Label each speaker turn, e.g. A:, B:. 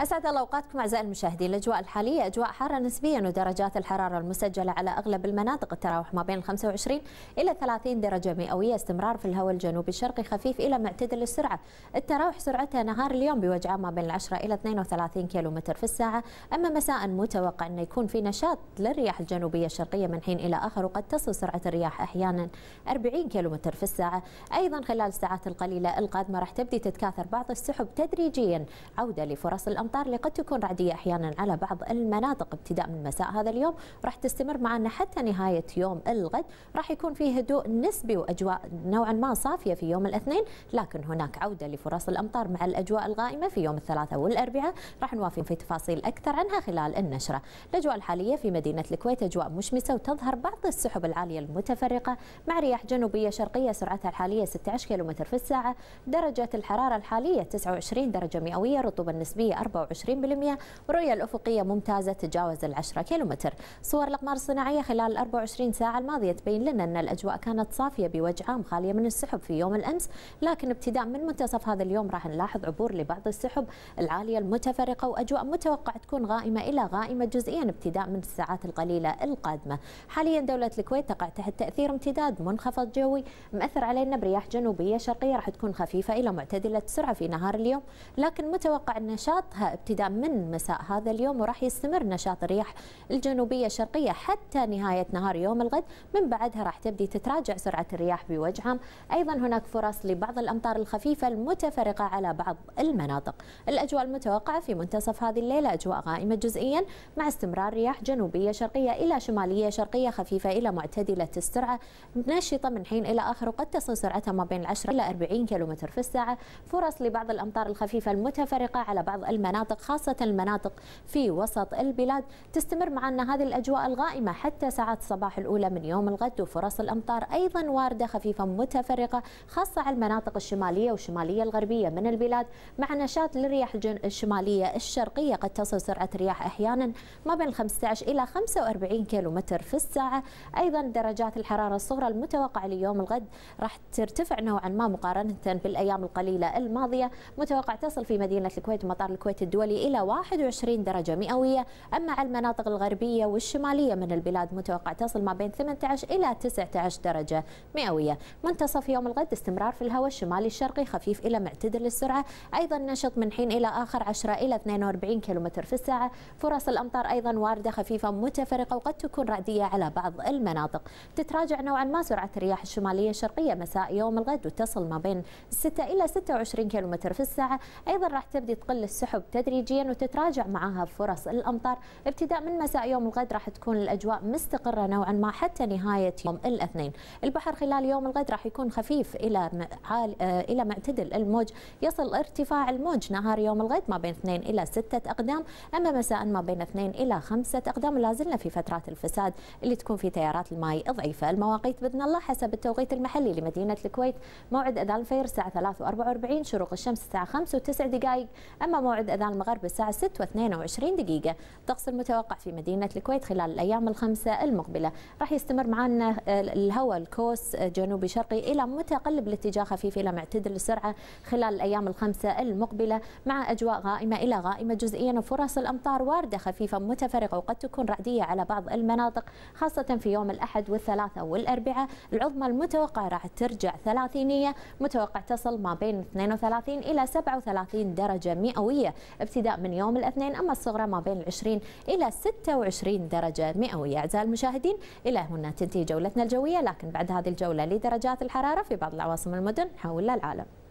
A: أسعد الله أوقاتكم أعزائي المشاهدين الأجواء الحالية أجواء حارة نسبيا ودرجات الحرارة المسجلة على أغلب المناطق تتراوح ما بين 25 إلى 30 درجة مئوية استمرار في الهواء الجنوبي الشرقي خفيف إلى معتدل السرعة التراوح سرعتها نهار اليوم بوجعة ما بين 10 إلى 32 كيلومتر في الساعة أما مساء متوقع أن يكون في نشاط للرياح الجنوبية الشرقية من حين إلى آخر وقد تصل سرعة الرياح أحيانا 40 كيلومتر في الساعة أيضا خلال الساعات القليلة القادمة راح تبدي تتكاثر بعض السحب تدريجيا عودة لفرص الأمر الامطار اللي قد تكون رعديه احيانا على بعض المناطق ابتداء من مساء هذا اليوم راح تستمر معنا حتى نهايه يوم الغد راح يكون فيه هدوء نسبي واجواء نوعا ما صافيه في يوم الاثنين لكن هناك عوده لفرص الامطار مع الاجواء الغائمه في يوم الثلاثاء والاربعاء راح نوافي في تفاصيل اكثر عنها خلال النشره الاجواء الحاليه في مدينه الكويت اجواء مشمسه وتظهر بعض السحب العاليه المتفرقه مع رياح جنوبيه شرقيه سرعتها الحاليه 16 كم في الساعه درجه الحراره الحاليه 29 درجه مئويه رطوبه نسبيه 24% والرؤية الأفقية ممتازة تتجاوز العشرة كيلومتر صور الأقمار الصناعية خلال 24 ساعة الماضية تبين لنا أن الأجواء كانت صافية بوجه عام خالية من السحب في يوم الأمس لكن ابتداء من منتصف هذا اليوم راح نلاحظ عبور لبعض السحب العالية المتفرقة وأجواء متوقع تكون غائمة إلى غائمة جزئيا ابتداء من الساعات القليلة القادمة حاليا دولة الكويت تقع تحت تأثير امتداد منخفض جوي مأثر علينا برياح جنوبية شرقية راح تكون خفيفة إلى معتدلة السرعة في نهار اليوم لكن متوقع النشاط ابتداء من مساء هذا اليوم وراح يستمر نشاط الرياح الجنوبية الشرقية حتى نهاية نهار يوم الغد من بعدها راح تبدي تتراجع سرعة الرياح بوجه عام أيضا هناك فرص لبعض الأمطار الخفيفة المتفرقة على بعض المناطق الأجواء المتوقعة في منتصف هذه الليلة أجواء غائمة جزئيا مع استمرار رياح جنوبية شرقية إلى شمالية شرقية خفيفة إلى معتدلة السرعة نشطة من حين إلى آخر وقد تصل سرعتها ما بين 10 إلى 40 كم في الساعة فرص لبعض الأمطار الخفيفة المتفرقة على بعض المناطق المناطق خاصة المناطق في وسط البلاد تستمر معنا هذه الأجواء الغائمة حتى ساعات الصباح الأولى من يوم الغد وفرص الأمطار أيضا واردة خفيفة متفرقة خاصة على المناطق الشمالية والشمالية الغربية من البلاد مع نشاط للرياح الشمالية الشرقية قد تصل سرعة رياح أحيانا ما بين 15 إلى 45 كيلومتر في الساعة أيضا درجات الحرارة الصغرى المتوقعة ليوم الغد راح ترتفع نوعا ما مقارنة بالأيام القليلة الماضية متوقع تصل في مدينة الكويت ومطار الكويت الدولي إلى 21 درجة مئوية أما على المناطق الغربية والشمالية من البلاد متوقع تصل ما بين 18 إلى 19 درجة مئوية منتصف يوم الغد استمرار في الهواء الشمالي الشرقي خفيف إلى معتدل السرعة أيضا نشط من حين إلى آخر 10 إلى 42 كم في الساعة فرص الأمطار أيضا واردة خفيفة متفرقة وقد تكون رعدية على بعض المناطق تتراجع نوعا ما سرعة الرياح الشمالية الشرقية مساء يوم الغد وتصل ما بين 6 إلى 26 كم في الساعة أيضا راح تبدي تقل السحب تدريجيا وتتراجع معها فرص الأمطار ابتداء من مساء يوم الغد راح تكون الأجواء مستقرة نوعا ما حتى نهاية يوم الاثنين البحر خلال يوم الغد راح يكون خفيف إلى آه، إلى معتدل الموج يصل ارتفاع الموج نهار يوم الغد ما بين 2 إلى 6 أقدام أما مساء ما بين 2 إلى 5 أقدام زلنا في فترات الفساد اللي تكون في تيارات الماي ضعيفة المواقيت بإذن الله حسب التوقيت المحلي لمدينة الكويت موعد أذان الفير الساعة 3:44 شروق الشمس الساعة 5 و9 دقائق أما موعد أذان موعد المغرب الساعة 6 و22 دقيقة الطقس المتوقع في مدينة الكويت خلال الأيام الخمسة المقبلة راح يستمر معنا آه، الهواء الكوس آه، جنوبي شرقي إلى متقلب الاتجاه خفيف إلى معتدل السرعة خلال الأيام الخمسة المقبلة مع أجواء غائمة إلى غائمة جزئيا وفرص الأمطار واردة خفيفة متفرقة وقد تكون رعدية على بعض المناطق خاصة في يوم الأحد والثلاثاء والأربعاء العظمى المتوقعة راح ترجع ثلاثينية متوقع تصل ما بين 32 إلى 37 درجة مئوية ابتداء من يوم الاثنين أما الصغرى ما بين 20 إلى 26 درجة مئوية أعزائي المشاهدين إلى هنا تنتهي جولتنا الجوية لكن بعد هذه الجولة لدرجات الحرارة في بعض العواصم المدن حول العالم